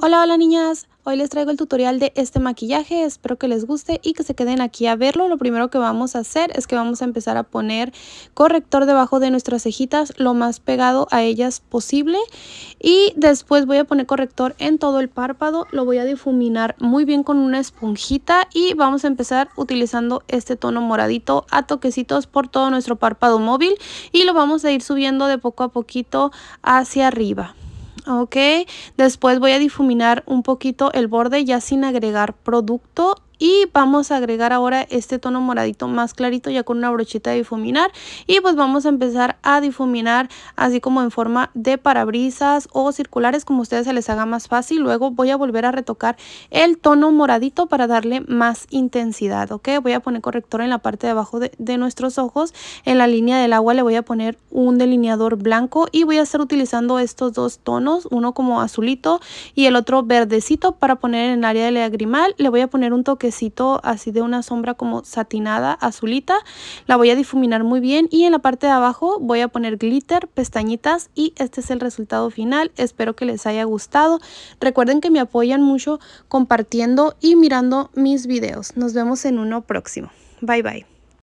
Hola, hola niñas, hoy les traigo el tutorial de este maquillaje, espero que les guste y que se queden aquí a verlo. Lo primero que vamos a hacer es que vamos a empezar a poner corrector debajo de nuestras cejitas, lo más pegado a ellas posible. Y después voy a poner corrector en todo el párpado, lo voy a difuminar muy bien con una esponjita y vamos a empezar utilizando este tono moradito a toquecitos por todo nuestro párpado móvil y lo vamos a ir subiendo de poco a poquito hacia arriba ok después voy a difuminar un poquito el borde ya sin agregar producto y vamos a agregar ahora este tono moradito más clarito ya con una brochita de difuminar y pues vamos a empezar a difuminar así como en forma de parabrisas o circulares como a ustedes se les haga más fácil luego voy a volver a retocar el tono moradito para darle más intensidad ok voy a poner corrector en la parte de abajo de, nuestros ojos en la línea del agua le voy a poner un delineador blanco y voy a estar utilizando estos dos tonos uno como azulito y el otro verdecito para poner en el área de lagrimal le voy a poner un toque así de una sombra como satinada, azulita. La voy a difuminar muy bien y en la parte de abajo voy a poner glitter, pestañitas y este es el resultado final. Espero que les haya gustado. Recuerden que me apoyan mucho compartiendo y mirando mis videos. Nos vemos en uno próximo. Bye bye.